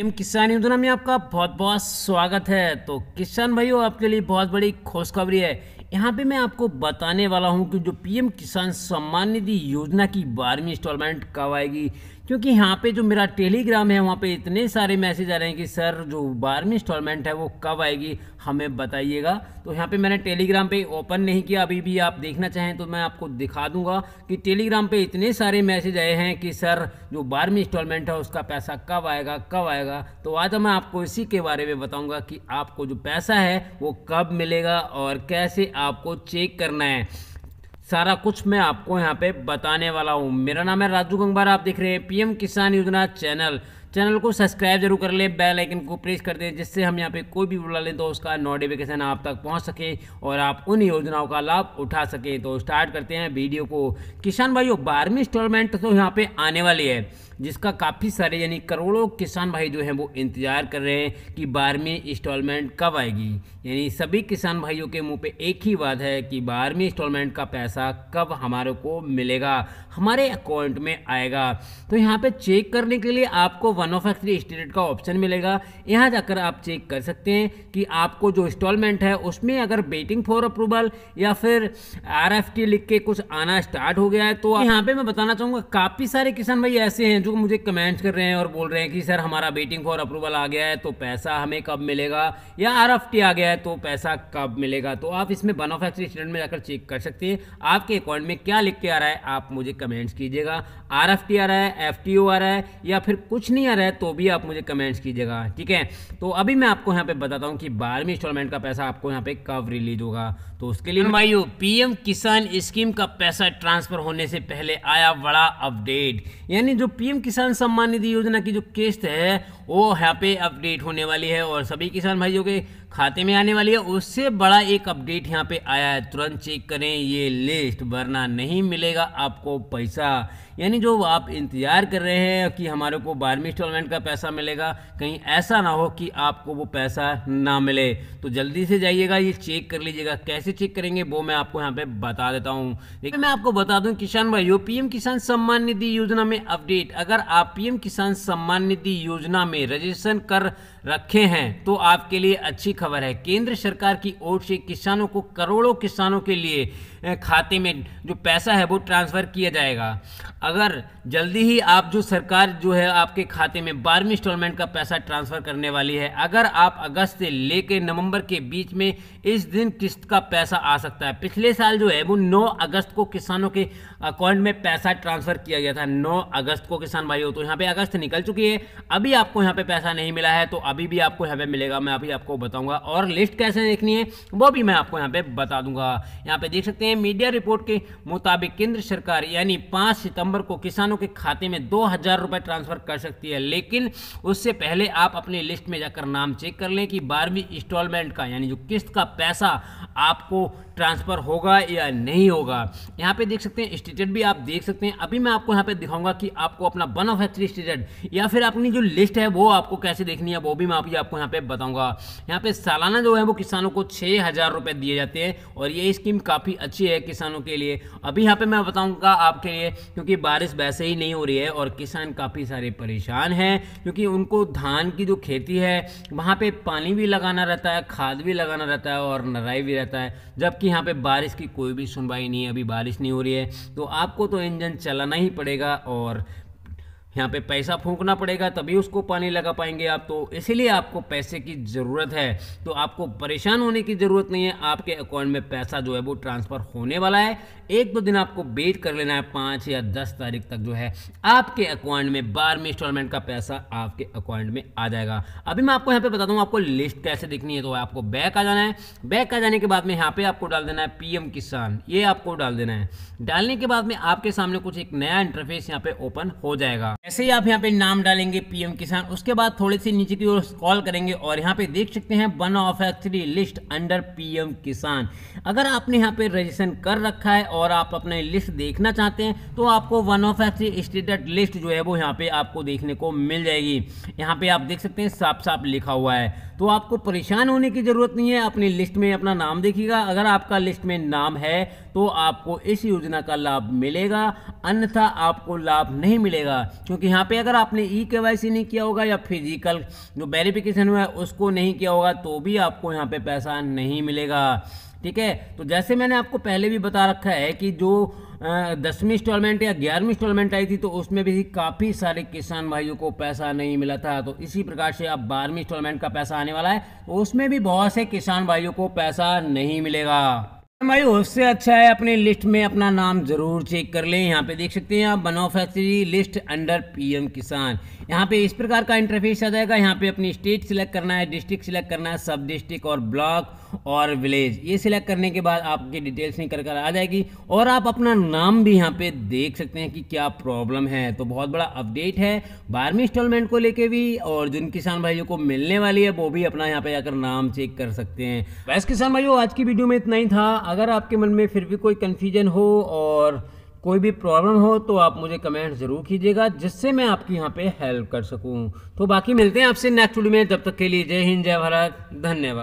M किसान योजना में आपका बहुत बहुत स्वागत है तो किसान भाइयों आपके लिए बहुत बड़ी खुशखबरी है यहाँ पे मैं आपको बताने वाला हूँ कि जो पीएम किसान सम्मान निधि योजना की बारहवीं इंस्टॉलमेंट कब आएगी क्योंकि यहाँ पे जो मेरा टेलीग्राम है वहाँ पे इतने सारे मैसेज आ रहे हैं कि सर जो बारहवीं इंस्टॉलमेंट है वो कब आएगी हमें बताइएगा तो यहाँ पे मैंने टेलीग्राम पे ओपन नहीं किया अभी भी आप देखना चाहें तो मैं आपको दिखा दूंगा कि टेलीग्राम पे इतने सारे मैसेज आए हैं कि सर जो बारहवीं इंस्टॉलमेंट है उसका पैसा कब आएगा कब आएगा तो आज मैं आपको इसी के बारे में बताऊँगा कि आपको जो पैसा है वो कब मिलेगा और कैसे आपको चेक करना है सारा कुछ मैं आपको यहाँ पे बताने वाला हूँ मेरा नाम है राजू गंगवार आप देख रहे हैं पीएम किसान योजना चैनल चैनल को सब्सक्राइब जरूर कर ले बेल आइकन को प्रेस कर दे जिससे हम यहाँ पे कोई भी बुला लें तो उसका नोटिफिकेशन आप तक पहुँच सके और आप उन योजनाओं का लाभ उठा सकें तो स्टार्ट करते हैं वीडियो को किसान भाइयों बारहवीं इंस्टॉलमेंट तो यहाँ पे आने वाली है जिसका काफ़ी सारे यानी करोड़ों किसान भाई जो हैं वो इंतज़ार कर रहे हैं कि बारहवीं इंस्टॉलमेंट कब आएगी यानी सभी किसान भाइयों के मुंह पे एक ही बात है कि बारहवीं इंस्टॉलमेंट का पैसा कब हमारे को मिलेगा हमारे अकाउंट में आएगा तो यहाँ पे चेक करने के लिए आपको वन ऑफ थ्री स्टेट का ऑप्शन मिलेगा यहाँ जाकर आप चेक कर सकते हैं कि आपको जो इंस्टॉलमेंट है उसमें अगर वेटिंग फॉर अप्रूवल या फिर आर लिख के कुछ आना स्टार्ट हो गया है तो यहाँ पे मैं बताना चाहूँगा काफ़ी सारे किसान भाई ऐसे हैं जो मुझे कमेंट्स कर रहे हैं और बोल रहे हैं कि सर हमारा वेटिंग फॉर अप्रूवल आ गया है तो पैसा हमें कब मिलेगा या आर आ गया है तो पैसा कब मिलेगा तो आप इसमें वन ऑफ एक्स स्टूडेंट में जाकर चेक कर सकते हैं आपके अकाउंट में क्या लिख के आ रहा है आप मुझे कमेंट्स कीजिएगा आर आ रहा है एफ आ रहा है या फिर कुछ नहीं आ क्लियर है तो भी आप मुझे कमेंट्स कीजिएगा ठीक है तो अभी मैं आपको यहाँ पे बताता हूँ कि बारहवीं इंस्टॉलमेंट का पैसा आपको यहाँ पे कब रिलीज होगा तो उसके लिए भाइयों पीएम किसान स्कीम का पैसा ट्रांसफर होने से पहले आया बड़ा अपडेट यानी जो पीएम किसान सम्मान निधि योजना की जो किस्त है वो यहाँ पे अपडेट होने वाली है और सभी किसान भाइयों के खाते में आने वाली है उससे बड़ा एक अपडेट यहाँ पे आया है तुरंत चेक करें ये लिस्ट वरना नहीं मिलेगा आपको पैसा यानी जो आप इंतज़ार कर रहे हैं कि हमारे को बारहवीं इंस्टॉलमेंट का पैसा मिलेगा कहीं ऐसा ना हो कि आपको वो पैसा ना मिले तो जल्दी से जाइएगा ये चेक कर लीजिएगा कैसे चेक करेंगे वो मैं आपको यहाँ पे बता देता हूँ देखिए मैं आपको बता दूँ किसान भाई पीएम किसान सम्मान निधि योजना में अपडेट अगर आप पीएम किसान सम्मान निधि योजना में में रजिस्ट्रेशन कर रखे हैं तो आपके लिए अच्छी खबर है केंद्र सरकार की ओर से किसानों को करोड़ों किसानों के लिए खाते में जो पैसा है वो ट्रांसफ़र किया जाएगा अगर जल्दी ही आप जो सरकार जो है आपके खाते में बारहवीं इंस्टॉलमेंट का पैसा ट्रांसफ़र करने वाली है अगर आप अगस्त से लेकर नवंबर के बीच में इस दिन किस्त का पैसा आ सकता है पिछले साल जो है वो 9 अगस्त को किसानों के अकाउंट में पैसा ट्रांसफ़र किया गया था 9 अगस्त को किसान भाई हो तो यहाँ पे अगस्त निकल चुकी है अभी आपको यहाँ पे पैसा नहीं मिला है तो अभी भी आपको यहाँ पे मिलेगा मैं अभी आपको बताऊंगा और लिस्ट कैसे देखनी है वो भी मैं आपको यहाँ पे बता दूंगा यहाँ पे देख सकते हैं मीडिया रिपोर्ट के मुताबिक केंद्र सरकार यानी पाँच सितंबर को किसानों के खाते में दो हजार रुपये ट्रांसफर कर सकती है लेकिन उससे पहले आप अपनी लिस्ट में जाकर नाम चेक कर लें कि बारहवीं इंस्टॉलमेंट का यानी जो किस्त का पैसा आपको ट्रांसफ़र होगा या नहीं होगा यहाँ पे देख सकते हैं स्टेटेड भी आप देख सकते हैं अभी मैं आपको यहाँ पे दिखाऊंगा कि आपको अपना वन ऑफ एक्चुअली स्टेटेड या फिर अपनी जो लिस्ट है वो आपको कैसे देखनी है वो भी मैं अभी आपको यहाँ पे बताऊँगा यहाँ पे सालाना जो है वो किसानों को छः हज़ार रुपये दिए जाते हैं और ये स्कीम काफ़ी अच्छी है किसानों के लिए अभी यहाँ पर मैं बताऊँगा आपके लिए क्योंकि बारिश वैसे ही नहीं हो रही है और किसान काफ़ी सारे परेशान हैं क्योंकि उनको धान की जो खेती है वहाँ पर पानी भी लगाना रहता है खाद भी लगाना रहता है और नराई भी रहता है जबकि कि यहाँ पे बारिश की कोई भी सुनवाई नहीं है अभी बारिश नहीं हो रही है तो आपको तो इंजन चलाना ही पड़ेगा और यहाँ पे पैसा फूंकना पड़ेगा तभी उसको पानी लगा पाएंगे आप तो इसीलिए आपको पैसे की ज़रूरत है तो आपको परेशान होने की ज़रूरत नहीं है आपके अकाउंट में पैसा जो है वो ट्रांसफ़र होने वाला है एक दो दिन आपको वेट कर लेना है पाँच या दस तारीख तक जो है आपके अकाउंट में बारहवीं इंस्टॉलमेंट का पैसा आपके अकाउंट में आ जाएगा अभी मैं आपको यहाँ पर बता दूँ आपको लिस्ट कैसे दिखनी है तो आपको बैक आ जाना है बैक आ जाने के बाद में यहाँ पर आपको डाल देना है पी किसान ये आपको डाल देना है डालने के बाद में आपके सामने कुछ एक नया इंटरफेस यहाँ पे ओपन हो जाएगा ऐसे ही आप यहाँ पे नाम डालेंगे पीएम किसान उसके बाद थोड़े से नीचे की ओर कॉल करेंगे और यहाँ पे देख सकते हैं one of actually list under PM Kisan अगर आपने यहाँ पे रजिस्ट्रेशन कर रखा है और आप अपने लिस्ट देखना चाहते हैं तो आपको one of actually status list जो है वो यहाँ पे आपको देखने को मिल जाएगी यहाँ पे आप देख सकते हैं साफ साफ लिखा हुआ है तो आपको परेशान होने की ज़रूरत नहीं है अपनी लिस्ट में अपना नाम देखिएगा अगर आपका लिस्ट में नाम है तो आपको इस योजना का लाभ मिलेगा अन्यथा आपको लाभ नहीं मिलेगा क्योंकि यहाँ पे अगर आपने ई e के नहीं किया होगा या फिजिकल जो वेरिफिकेशन हुआ है उसको नहीं किया होगा तो भी आपको यहाँ पे पैसा नहीं मिलेगा ठीक है तो जैसे मैंने आपको पहले भी बता रखा है कि जो दसवीं इंस्टॉलमेंट या ग्यारहवीं इंस्टॉलमेंट आई थी तो उसमें भी काफ़ी सारे किसान भाइयों को पैसा नहीं मिला था तो इसी प्रकार से अब बारहवीं इंस्टॉलमेंट का पैसा आने वाला है तो उसमें भी बहुत से किसान भाइयों को पैसा नहीं मिलेगा भाई उससे अच्छा है अपने लिस्ट में अपना नाम ज़रूर चेक कर लें यहाँ पे देख सकते हैं आप बनोफैक्चरी लिस्ट अंडर पीएम किसान यहाँ पे इस प्रकार का इंटरफेस आ जाएगा यहाँ पे अपनी स्टेट सिलेक्ट करना है डिस्ट्रिक्ट सिलेक्ट करना है सब डिस्ट्रिक्ट और ब्लॉक और विलेज ये सिलेक्ट करने के बाद आपकी डिटेल्स निकल कर आ जाएगी और आप अपना नाम भी यहाँ पे देख सकते हैं कि क्या प्रॉब्लम है तो बहुत बड़ा अपडेट है बारहवीं इंस्टॉलमेंट को लेके भी और जिन किसान भाइयों को मिलने वाली है वो भी अपना यहाँ पे जाकर नाम चेक कर सकते हैं वैसे किसान भाइयों आज की वीडियो में इतना ही था अगर आपके मन में फिर भी कोई कन्फ्यूजन हो और कोई भी प्रॉब्लम हो तो आप मुझे कमेंट ज़रूर कीजिएगा जिससे मैं आपकी यहाँ पे हेल्प कर सकूँ तो बाकी मिलते हैं आपसे नेक्स्ट वीडियो में तब तक के लिए जय हिंद जय भारत धन्यवाद